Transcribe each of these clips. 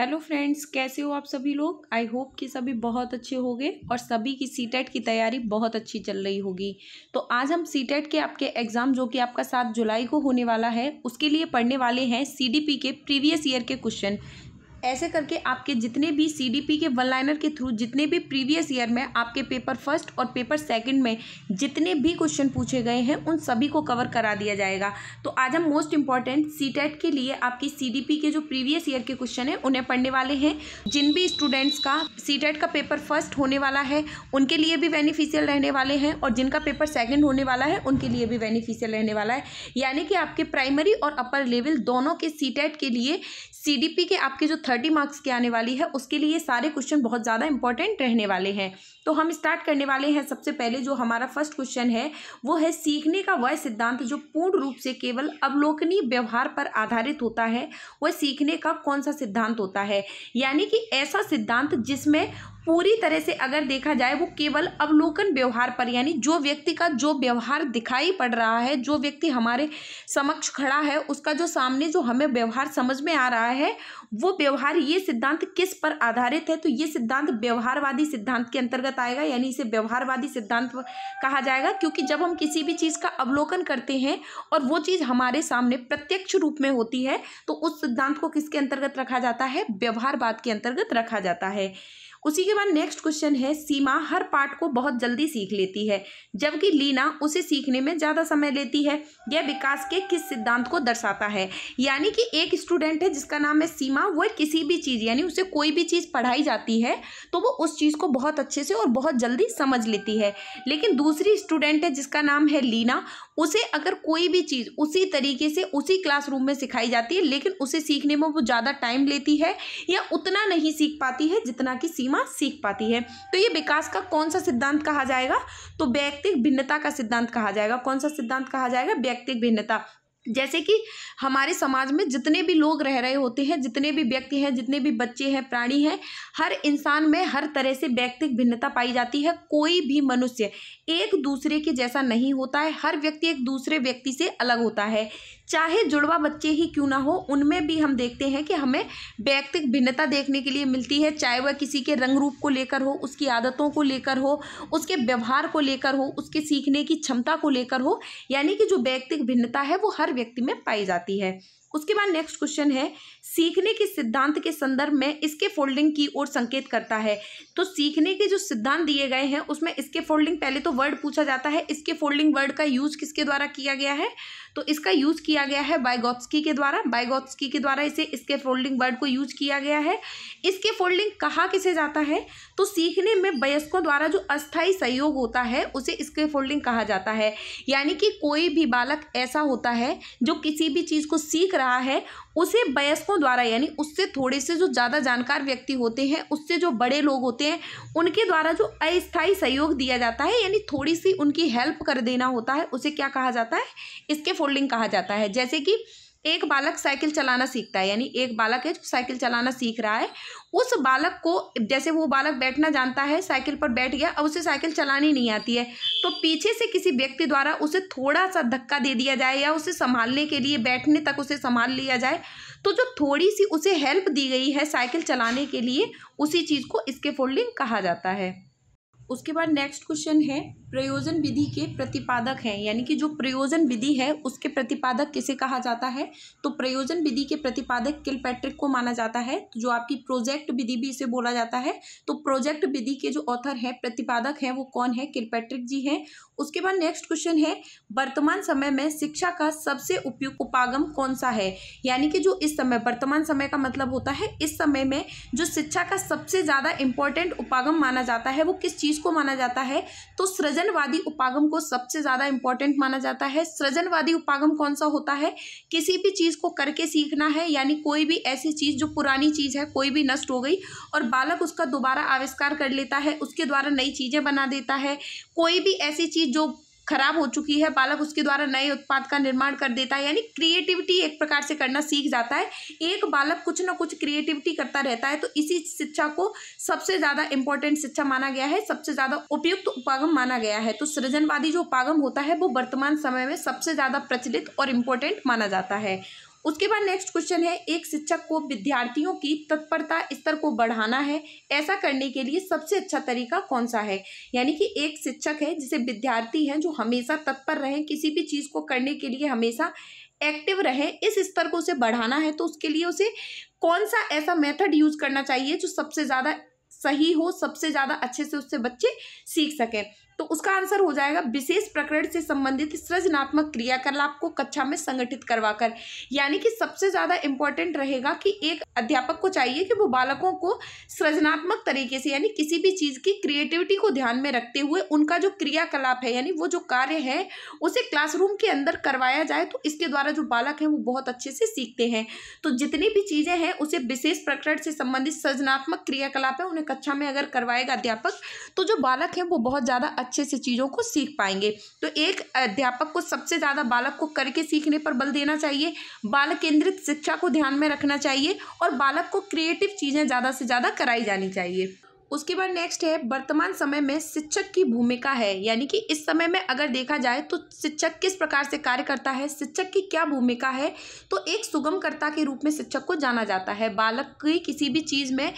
hello friends कैसे हो आप सभी लोग आई होप कि सभी बहुत अच्छे होंगे और सभी की सी टेट e की तैयारी बहुत अच्छी चल रही होगी तो आज हम सी टेट e के आपके एग्ज़ाम जो कि आपका सात जुलाई को होने वाला है उसके लिए पढ़ने वाले हैं सी डी पी के प्रीवियस ईयर के क्वेश्चन ऐसे करके आपके जितने भी सीडीपी के वन लाइनर के थ्रू जितने भी प्रीवियस ईयर में आपके पेपर फर्स्ट और पेपर सेकंड में जितने भी क्वेश्चन पूछे गए हैं उन सभी को कवर करा दिया जाएगा तो आज हम मोस्ट इंपॉर्टेंट सी के लिए आपकी सी के जो प्रीवियस ईयर के क्वेश्चन हैं उन्हें पढ़ने वाले हैं जिन भी स्टूडेंट्स का सी e का पेपर फर्स्ट होने वाला है उनके लिए भी बेनिफिशियल रहने वाले हैं और जिनका पेपर सेकेंड होने वाला है उनके लिए भी बेनिफिशियल रहने वाला है यानी कि आपके प्राइमरी और अपर लेवल दोनों के सी e के लिए सी के आपके जो थर्टी मार्क्स की आने वाली है उसके लिए सारे क्वेश्चन बहुत ज़्यादा इंपॉर्टेंट रहने वाले हैं तो हम स्टार्ट करने वाले हैं सबसे पहले जो हमारा फर्स्ट क्वेश्चन है वो है सीखने का वह सिद्धांत जो पूर्ण रूप से केवल अवलोकनीय व्यवहार पर आधारित होता है वह सीखने का कौन सा सिद्धांत होता है यानी कि ऐसा सिद्धांत जिसमें पूरी तरह से अगर देखा जाए वो केवल अवलोकन व्यवहार पर यानी जो व्यक्ति का जो व्यवहार दिखाई पड़ रहा है जो व्यक्ति हमारे समक्ष खड़ा है उसका जो सामने जो हमें व्यवहार समझ में आ रहा है वो व्यवहार ये सिद्धांत किस पर आधारित है तो ये सिद्धांत व्यवहारवादी सिद्धांत के अंतर्गत आएगा यानी इसे व्यवहारवादी सिद्धांत कहा जाएगा क्योंकि जब हम किसी भी चीज़ का अवलोकन करते हैं और वो चीज़ हमारे सामने प्रत्यक्ष रूप में होती है तो उस सिद्धांत को किसके अंतर्गत रखा जाता है व्यवहारवाद के अंतर्गत रखा जाता है उसी के बाद नेक्स्ट क्वेश्चन है सीमा हर पार्ट को बहुत जल्दी सीख लेती है जबकि लीना उसे सीखने में ज़्यादा समय लेती है यह विकास के किस सिद्धांत को दर्शाता है यानी कि एक स्टूडेंट है जिसका नाम है सीमा वह किसी भी चीज़ यानी उसे कोई भी चीज़ पढ़ाई जाती है तो वो उस चीज़ को बहुत अच्छे से और बहुत जल्दी समझ लेती है लेकिन दूसरी स्टूडेंट है जिसका नाम है लीना उसे अगर कोई भी चीज़ उसी तरीके से उसी क्लासरूम में सिखाई जाती है लेकिन उसे सीखने में वो ज़्यादा टाइम लेती है या उतना नहीं सीख पाती है जितना कि सीमा सीमा सीख पाती है तो ये विकास का कौन सा सिद्धांत कहा जाएगा तो व्यक्तिक भिन्नता का सिद्धांत कहा जाएगा कौन सा सिद्धांत कहा जाएगा व्यक्तिक भिन्नता जैसे कि हमारे समाज में जितने भी लोग रह रहे होते हैं जितने भी व्यक्ति हैं जितने भी बच्चे हैं प्राणी हैं हर इंसान में हर तरह से व्यक्तिक भिन्नता पाई जाती है कोई भी मनुष्य एक दूसरे के जैसा नहीं होता है हर व्यक्ति एक दूसरे व्यक्ति से अलग होता है चाहे जुड़वा बच्चे ही क्यों ना हो उनमें भी हम देखते हैं कि हमें व्यक्तिक भिन्नता देखने के लिए मिलती है चाहे वह किसी के रंग रूप को लेकर हो उसकी आदतों को लेकर हो उसके व्यवहार को लेकर हो उसके सीखने की क्षमता को लेकर हो यानी कि जो व्यक्तिक भिन्नता है वो हर व्यक्ति में पाई जाती है उसके बाद नेक्स्ट क्वेश्चन है सीखने के सिद्धांत के संदर्भ में इसके फोल्डिंग की ओर संकेत करता है तो सीखने के जो सिद्धांत दिए गए हैं उसमें इसके फोल्डिंग पहले तो वर्ड पूछा जाता है इसके फोल्डिंग वर्ड का यूज किसके द्वारा किया गया है तो इसका यूज किया गया है बायगॉप्सकी के द्वारा बायगॉप्सकी के द्वारा इसे इसके फोल्डिंग वर्ड को यूज किया गया है इसके फोल्डिंग कहा किसे जाता है तो सीखने में वयस्कों द्वारा जो अस्थायी सहयोग होता है उसे इसके फोल्डिंग कहा जाता है यानी कि कोई भी बालक ऐसा होता है जो किसी भी चीज़ को सीख रहा है उसे वयस्कों द्वारा यानी उससे थोड़े से जो ज़्यादा जानकार व्यक्ति होते हैं उससे जो बड़े लोग होते हैं उनके द्वारा जो अस्थायी सहयोग दिया जाता है यानी थोड़ी सी उनकी हेल्प कर देना होता है उसे क्या कहा जाता है इसके फोल्डिंग कहा जाता है जैसे कि एक बालक साइकिल चलाना सीखता है यानी एक बालक है साइकिल चलाना सीख रहा है उस बालक को जैसे वो बालक बैठना जानता है साइकिल पर बैठ गया अब उसे साइकिल चलानी नहीं आती है तो पीछे से किसी व्यक्ति द्वारा उसे थोड़ा सा धक्का दे दिया जाए या उसे संभालने के लिए बैठने तक उसे संभाल लिया जाए तो जो थोड़ी सी उसे हेल्प दी गई है साइकिल चलाने के लिए उसी चीज़ को इसके फोल्डिंग कहा जाता है उसके बाद नेक्स्ट क्वेश्चन है प्रयोजन विधि के प्रतिपादक हैं यानी कि जो प्रयोजन विधि है उसके प्रतिपादक किसे कहा जाता है तो प्रयोजन विधि के प्रतिपादक किलपैट्रिक को माना जाता है तो जो आपकी प्रोजेक्ट विधि भी इसे बोला जाता है तो प्रोजेक्ट विधि के जो ऑथर हैं प्रतिपादक हैं वो कौन है पैट्रिक जी हैं उसके बाद नेक्स्ट क्वेश्चन है वर्तमान समय में शिक्षा का सबसे उपयुक्त उपागम कौन सा है यानी कि जो इस समय वर्तमान समय का मतलब होता है इस समय में जो शिक्षा का सबसे ज़्यादा इंपॉर्टेंट उपागम माना जाता है वो किस चीज़ को माना जाता है तो सृजन सृजनवादी उपागम को सबसे ज़्यादा इंपॉर्टेंट माना जाता है सृजनवादी उपागम कौन सा होता है किसी भी चीज़ को करके सीखना है यानी कोई भी ऐसी चीज़ जो पुरानी चीज़ है कोई भी नष्ट हो गई और बालक उसका दोबारा आविष्कार कर लेता है उसके द्वारा नई चीज़ें बना देता है कोई भी ऐसी चीज़ जो खराब हो चुकी है बालक उसके द्वारा नए उत्पाद का निर्माण कर देता है यानी क्रिएटिविटी एक प्रकार से करना सीख जाता है एक बालक कुछ ना कुछ क्रिएटिविटी करता रहता है तो इसी शिक्षा को सबसे ज़्यादा इंपॉर्टेंट शिक्षा माना गया है सबसे ज़्यादा उपयुक्त उपागम माना गया है तो सृजनवादी जो उपागम होता है वो वर्तमान समय में सबसे ज़्यादा प्रचलित और इम्पोर्टेंट माना जाता है उसके बाद नेक्स्ट क्वेश्चन है एक शिक्षक को विद्यार्थियों की तत्परता स्तर को बढ़ाना है ऐसा करने के लिए सबसे अच्छा तरीका कौन सा है यानी कि एक शिक्षक है जिसे विद्यार्थी हैं जो हमेशा तत्पर रहें किसी भी चीज़ को करने के लिए हमेशा एक्टिव रहे इस स्तर को उसे बढ़ाना है तो उसके लिए उसे कौन सा ऐसा मेथड यूज़ करना चाहिए जो सबसे ज़्यादा सही हो सबसे ज़्यादा अच्छे से उससे बच्चे सीख सकें तो उसका आंसर हो जाएगा विशेष प्रकरण से संबंधित सृजनात्मक क्रियाकलाप को कक्षा में संगठित करवाकर यानी कि सबसे ज़्यादा इंपॉर्टेंट रहेगा कि एक अध्यापक को चाहिए कि वो बालकों को सृजनात्मक तरीके से यानी किसी भी चीज़ की क्रिएटिविटी को ध्यान में रखते हुए उनका जो क्रियाकलाप है यानी वो जो कार्य है उसे क्लासरूम के अंदर करवाया जाए तो इसके द्वारा जो बालक हैं वो बहुत अच्छे से सीखते हैं तो जितनी भी चीज़ें हैं उसे विशेष प्रकरण से संबंधित सृजनात्मक क्रियाकलाप है उन्हें कक्षा में अगर करवाएगा अध्यापक तो जो बालक है वो बहुत ज़्यादा अच्छे से चीज़ों को सीख पाएंगे तो एक अध्यापक को सबसे ज़्यादा बालक को करके सीखने पर बल देना चाहिए बालक केंद्रित शिक्षा को ध्यान में रखना चाहिए और बालक को क्रिएटिव चीज़ें ज़्यादा से ज़्यादा कराई जानी चाहिए उसके बाद नेक्स्ट है वर्तमान समय में शिक्षक की भूमिका है यानी कि इस समय में अगर देखा जाए तो शिक्षक किस प्रकार से कार्य करता है शिक्षक की क्या भूमिका है तो एक सुगमकर्ता के रूप में शिक्षक को जाना जाता है बालक की किसी भी चीज़ में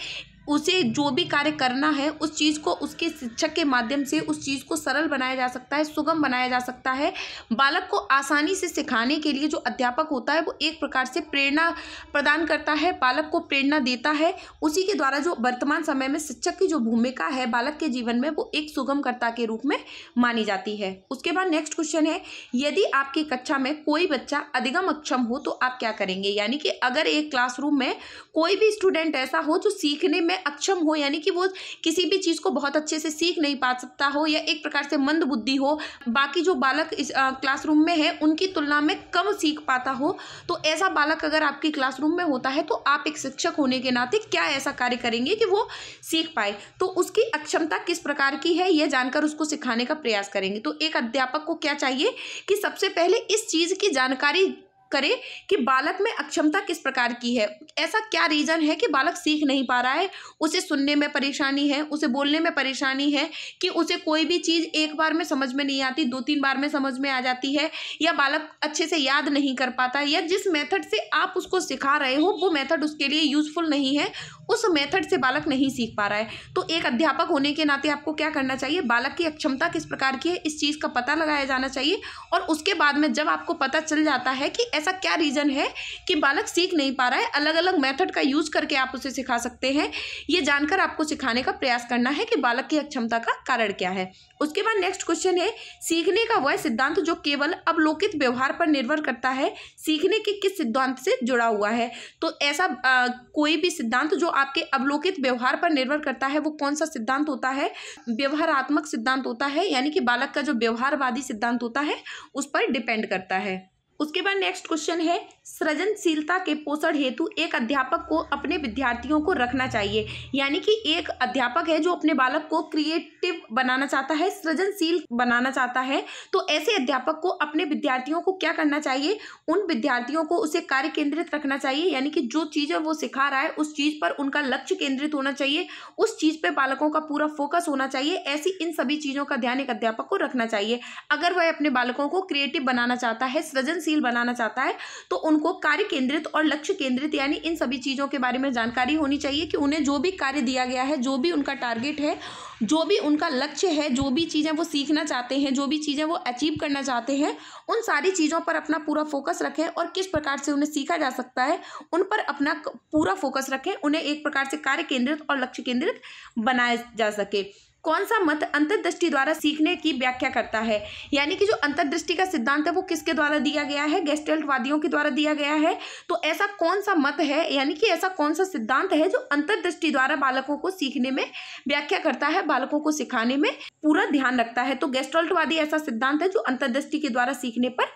उसे जो भी कार्य करना है उस चीज़ को उसके शिक्षक के माध्यम से उस चीज़ को सरल बनाया जा सकता है सुगम बनाया जा सकता है बालक को आसानी से सिखाने के लिए जो अध्यापक होता है वो एक प्रकार से प्रेरणा प्रदान करता है बालक को प्रेरणा देता है उसी के द्वारा जो वर्तमान समय में शिक्षक की जो भूमिका है बालक के जीवन में वो एक सुगमकर्ता के रूप में मानी जाती है उसके बाद नेक्स्ट क्वेश्चन है यदि आपकी कक्षा में कोई बच्चा अधिगम अक्षम हो तो आप क्या करेंगे यानी कि अगर एक क्लासरूम में कोई भी स्टूडेंट ऐसा हो जो सीखने में में अक्षम हो यानी कि वो किसी भी चीज़ को बहुत अच्छे से सीख नहीं पा सकता हो या एक प्रकार से मंद बुद्धि हो बाकी जो बालक इस क्लासरूम में है उनकी तुलना में कम सीख पाता हो तो ऐसा बालक अगर आपकी क्लासरूम में होता है तो आप एक शिक्षक होने के नाते क्या ऐसा कार्य करेंगे कि वो सीख पाए तो उसकी अक्षमता किस प्रकार की है यह जानकर उसको सिखाने का प्रयास करेंगे तो एक अध्यापक को क्या चाहिए कि सबसे पहले इस चीज़ की जानकारी करें कि बालक में अक्षमता किस प्रकार की है ऐसा क्या रीज़न है कि बालक सीख नहीं पा रहा है उसे सुनने में परेशानी है उसे बोलने में परेशानी है कि उसे कोई भी चीज़ एक बार में समझ में नहीं आती दो तीन बार में समझ में आ जाती है या बालक अच्छे से याद नहीं कर पाता या जिस मेथड से आप उसको सिखा रहे हो वो मेथड उसके लिए यूज़फुल नहीं है उस मेथड से बालक नहीं सीख पा रहा है तो एक अध्यापक होने के नाते आपको क्या करना चाहिए बालक की अक्षमता किस प्रकार की है इस चीज़ का पता लगाया जाना चाहिए और उसके बाद में जब आपको पता चल जाता है कि ऐसा क्या रीज़न है कि बालक सीख नहीं पा रहा है अलग अलग मेथड का यूज़ करके आप उसे सिखा सकते हैं ये जानकर आपको सिखाने का प्रयास करना है कि बालक की अक्षमता का कारण क्या है उसके बाद नेक्स्ट क्वेश्चन है सीखने का वह सिद्धांत जो केवल अवलोकित व्यवहार पर निर्भर करता है सीखने के किस सिद्धांत से जुड़ा हुआ है तो ऐसा आ, कोई भी सिद्धांत जो आपके अवलोकित व्यवहार पर निर्भर करता है वो कौन सा सिद्धांत होता है व्यवहारात्मक सिद्धांत होता है यानी कि बालक का जो व्यवहारवादी सिद्धांत होता है उस पर डिपेंड करता है उसके बाद नेक्स्ट क्वेश्चन है सृजनशीलता के पोषण हेतु एक अध्यापक को अपने विद्यार्थियों को रखना चाहिए यानी कि एक अध्यापक है जो अपने बालक को क्रिएटिव बनाना चाहता है सृजनशील बनाना चाहता है तो ऐसे अध्यापक को अपने विद्यार्थियों को क्या करना चाहिए उन विद्यार्थियों को उसे कार्य केंद्रित रखना चाहिए यानी कि जो चीज़ें वो सिखा रहा है उस चीज़ पर उनका लक्ष्य केंद्रित होना चाहिए उस चीज़ पर बालकों का पूरा फोकस होना चाहिए ऐसी इन सभी चीज़ों का ध्यान एक अध्यापक को रखना चाहिए अगर वह अपने बालकों को क्रिएटिव बनाना चाहता है सृजन प्रगतिशील बनाना चाहता है तो उनको कार्य केंद्रित और लक्ष्य केंद्रित यानी इन सभी चीज़ों के बारे में जानकारी होनी चाहिए कि उन्हें जो भी कार्य दिया गया है जो भी उनका टारगेट है जो भी उनका लक्ष्य है जो भी चीज़ें वो सीखना चाहते हैं जो भी चीज़ें वो अचीव करना चाहते हैं उन सारी चीज़ों पर अपना पूरा फोकस रखें और किस प्रकार से उन्हें सीखा जा सकता है उन पर अपना पूरा फोकस रखें उन्हें एक प्रकार से कार्य केंद्रित और लक्ष्य केंद्रित बनाया जा सके कौन सा मत अंतर्दृष्टि द्वारा सीखने की व्याख्या करता है यानी कि जो अंतर्दृष्टि का सिद्धांत है वो किसके द्वारा दिया गया है गेस्टेल्टवादियों के द्वारा दिया गया है तो ऐसा कौन सा मत है यानी कि ऐसा कौन सा सिद्धांत है जो अंतर्दृष्टि द्वारा बालकों को सीखने में व्याख्या करता है बालकों को सिखाने में पूरा ध्यान रखता है तो गेस्टोल्टवादी ऐसा सिद्धांत है जो अंतर्दृष्टि के द्वारा सीखने पर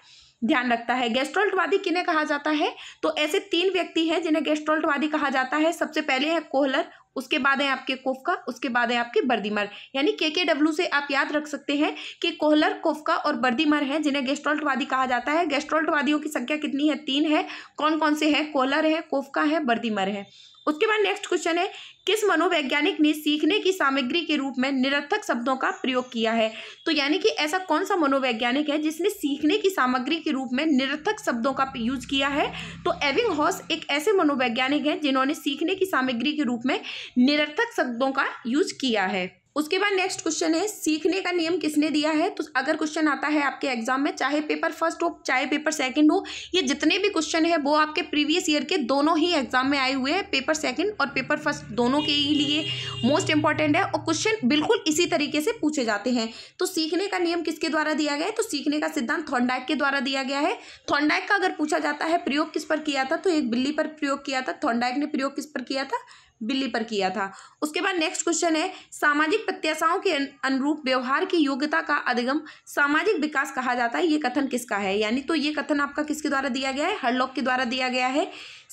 ध्यान रखता है गेस्ट्रोल्टवादी किन्हें कहा जाता है तो ऐसे तीन व्यक्ति हैं जिन्हें गेस्ट्रोल्टवादी कहा जाता है सबसे पहले है कोहलर उसके बाद है आपके कोफका उसके बाद है आपके बर्दीमर यानी के के डब्ल्यू से आप याद रख सकते हैं कि कोहलर कोफका और बर्दीमर हैं जिन्हें गेस्ट्रोल्टवादी कहा जाता है गेस्ट्रोल्टवादियों की संख्या कितनी है तीन है कौन कौन से हैं कोहलर है कोफका है बर्दीमर है उसके बाद नेक्स्ट क्वेश्चन है किस मनोवैज्ञानिक ने सीखने की सामग्री के रूप में निरर्थक शब्दों का प्रयोग किया है तो यानी कि ऐसा कौन सा मनोवैज्ञानिक है जिसने सीखने की सामग्री के रूप में निरर्थक शब्दों का यूज किया है तो एविंग हॉस एक ऐसे मनोवैज्ञानिक हैं जिन्होंने सीखने की सामग्री के रूप में निरर्थक शब्दों का यूज किया है उसके बाद नेक्स्ट क्वेश्चन है सीखने का नियम किसने दिया है तो अगर क्वेश्चन आता है आपके एग्जाम में चाहे पेपर फर्स्ट हो चाहे पेपर सेकंड हो ये जितने भी क्वेश्चन है वो आपके प्रीवियस ईयर के दोनों ही एग्जाम में आए हुए हैं पेपर सेकंड और पेपर फर्स्ट दोनों के ही लिए मोस्ट इंपॉर्टेंट है और क्वेश्चन बिल्कुल इसी तरीके से पूछे जाते हैं तो सीखने का नियम किसके द्वारा दिया गया है तो सीखने का सिद्धांत थॉन्डाइक के द्वारा दिया गया है थॉन्डाइक का अगर पूछा जाता है प्रयोग किस पर किया था तो एक बिल्ली पर प्रयोग किया था थॉन्डाइक ने प्रयोग किस पर किया था बिल्ली पर किया था उसके बाद नेक्स्ट क्वेश्चन है सामाजिक प्रत्याशाओं के अनुरूप व्यवहार की योग्यता का अधिगम सामाजिक विकास कहा जाता है ये कथन किसका है यानी तो ये कथन आपका किसके द्वारा दिया गया है हरलोक के द्वारा दिया गया है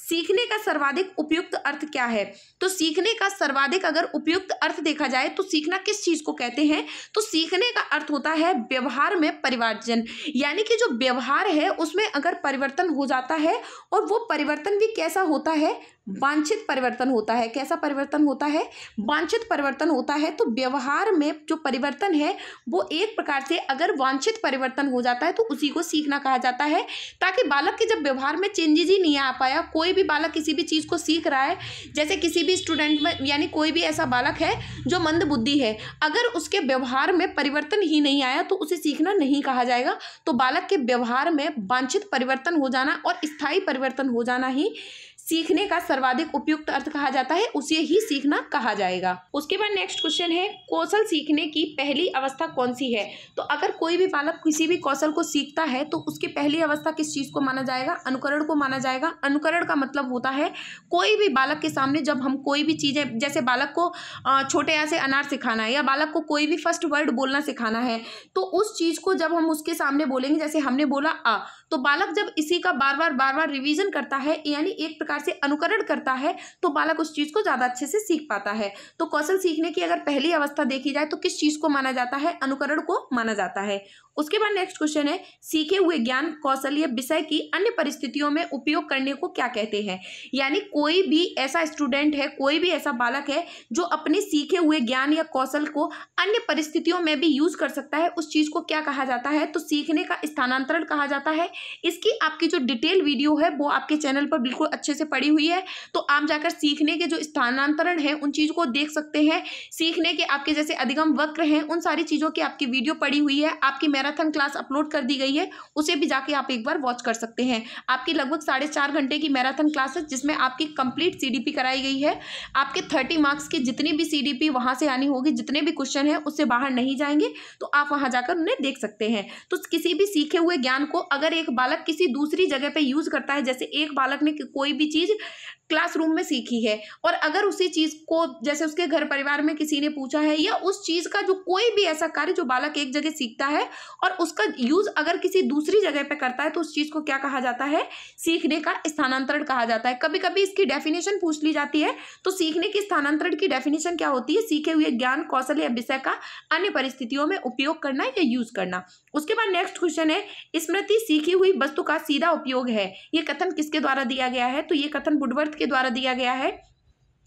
सीखने का सर्वाधिक उपयुक्त अर्थ क्या है तो सीखने का सर्वाधिक अगर उपयुक्त अर्थ देखा जाए तो सीखना किस चीज को कहते हैं तो सीखने का अर्थ होता है व्यवहार में परिवर्तन यानी कि जो व्यवहार है उसमें अगर परिवर्तन हो जाता है और वो परिवर्तन भी कैसा होता है वांछित परिवर्तन होता है कैसा परिवर्तन होता है वांछित परिवर्तन होता है तो व्यवहार में जो परिवर्तन है वो एक प्रकार से अगर वांछित परिवर्तन हो जाता है तो उसी को सीखना कहा जाता है ताकि बालक के जब व्यवहार में चेंजेज ही नहीं आ पाया कोई भी बालक किसी भी चीज़ को सीख रहा है जैसे किसी भी स्टूडेंट में यानी कोई भी ऐसा बालक है जो मंद बुद्धि है अगर उसके व्यवहार में परिवर्तन ही नहीं आया तो उसे सीखना नहीं कहा जाएगा तो बालक के व्यवहार में वांछित परिवर्तन हो जाना और स्थायी परिवर्तन हो जाना ही सीखने का सर्वाधिक उपयुक्त अर्थ कहा जाता है उसे ही सीखना कहा जाएगा उसके बाद नेक्स्ट क्वेश्चन है कौशल सीखने की पहली अवस्था कौन सी है तो अगर कोई भी बालक किसी भी कौशल को सीखता है तो उसकी पहली अवस्था किस चीज़ को माना जाएगा अनुकरण को माना जाएगा अनुकरण का मतलब होता है कोई भी बालक के सामने जब हम कोई भी चीज़ें जैसे बालक को छोटे यहाँ से अनार सिखाना है या बालक को कोई भी फर्स्ट वर्ड बोलना सिखाना है तो उस चीज़ को जब हम उसके सामने बोलेंगे जैसे हमने बोला आ तो बालक जब इसी का बार बार बार बार रिवीजन करता है यानी एक प्रकार से अनुकरण करता है तो बालक उस चीज़ को ज़्यादा अच्छे से सीख पाता है तो कौशल सीखने की अगर पहली अवस्था देखी जाए तो किस चीज़ को माना जाता है अनुकरण को माना जाता है उसके बाद नेक्स्ट क्वेश्चन है सीखे हुए ज्ञान कौशल या विषय की अन्य परिस्थितियों में उपयोग करने को क्या कहते हैं यानी कोई भी ऐसा स्टूडेंट है कोई भी ऐसा बालक है जो अपने सीखे हुए ज्ञान या कौशल को अन्य परिस्थितियों में भी यूज कर सकता है उस चीज़ को क्या कहा जाता है तो सीखने का स्थानांतरण कहा जाता है इसकी आपकी जो डिटेल वीडियो है वो आपके चैनल पर बिल्कुल अच्छे से पड़ी हुई है तो आप जाकर सीखने के जो स्थानांतरण है उन चीज़ को देख सकते हैं सीखने के आपके जैसे अधिगम वक्र हैं उन सारी चीज़ों की आपकी वीडियो पड़ी हुई है आपकी मैराथन क्लास अपलोड कर दी गई है उसे भी जाके आप एक बार वॉच कर सकते हैं आपकी लगभग साढ़े चार घंटे की मैराथन क्लास है जिसमें आपकी कंप्लीट सीडीपी कराई गई है आपके थर्टी मार्क्स की जितनी भी सीडीपी वहां से आनी होगी जितने भी क्वेश्चन है उससे बाहर नहीं जाएंगे तो आप वहां जाकर उन्हें देख सकते हैं तो किसी भी सीखे हुए ज्ञान को अगर एक एक बालक किसी दूसरी जगह पे यूज़ करता है जैसे एक बालक ने कोई भी चीज़ क्लासरूम में सीखी है और अगर उसी चीज़ को जैसे उसके घर परिवार में किसी ने पूछा है या उस चीज़ का जो कोई भी ऐसा कार्य जो बालक एक जगह सीखता है और उसका यूज़ अगर किसी दूसरी जगह पर करता है तो उस चीज़ को क्या कहा जाता है सीखने का स्थानांतरण कहा जाता है कभी कभी इसकी डेफिनेशन पूछ ली जाती है तो सीखने की स्थानांतरण की डेफिनेशन क्या होती है सीखे हुए ज्ञान कौशल या विषय का अन्य परिस्थितियों में उपयोग करना या यूज़ करना उसके बाद नेक्स्ट क्वेश्चन है स्मृति सीखी हुई वस्तु का सीधा उपयोग है ये कथन किसके द्वारा दिया गया है तो ये कथन बुडवर्थ के द्वारा दिया गया है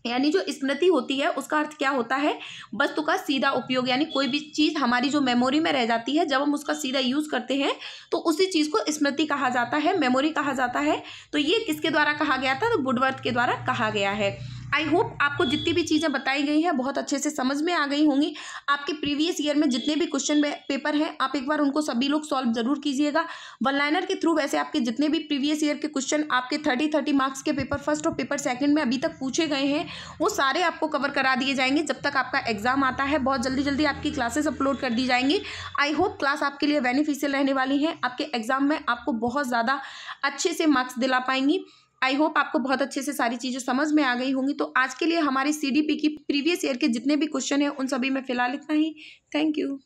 यानी जो स्मृति होती है उसका अर्थ क्या होता है वस्तु का सीधा उपयोग यानी कोई भी चीज़ हमारी जो मेमोरी में रह जाती है जब हम उसका सीधा यूज़ करते हैं तो उसी चीज़ को स्मृति कहा जाता है मेमोरी कहा जाता है तो ये किसके द्वारा कहा गया था तो बुडवर्थ के द्वारा कहा गया है आई होप आपको जितनी भी चीज़ें बताई गई हैं बहुत अच्छे से समझ में आ गई होंगी आपके प्रीवियस ईयर में जितने भी क्वेश्चन पेपर हैं आप एक बार उनको सभी लोग सॉल्व जरूर कीजिएगा वन लाइनर के थ्रू वैसे आपके जितने भी प्रीवियस ईयर के क्वेश्चन आपके थर्टी थर्टी मार्क्स के पेपर फर्स्ट और पेपर सेकेंड में अभी तक पूछे गए हैं वो सारे आपको कवर करा दिए जाएंगे जब तक आपका एग्जाम आता है बहुत जल्दी जल्दी आपकी क्लासेस अपलोड कर दी जाएंगी आई होप क्लास आपके लिए बेनिफिशियल रहने वाली है आपके एग्जाम में आपको बहुत ज़्यादा अच्छे से मार्क्स दिला पाएंगी आई होप आपको बहुत अच्छे से सारी चीज़ें समझ में आ गई होंगी तो आज के लिए हमारी पी की प्रीवियस ईयर के जितने भी क्वेश्चन हैं उन सभी में फिलहाल इतना ही थैंक यू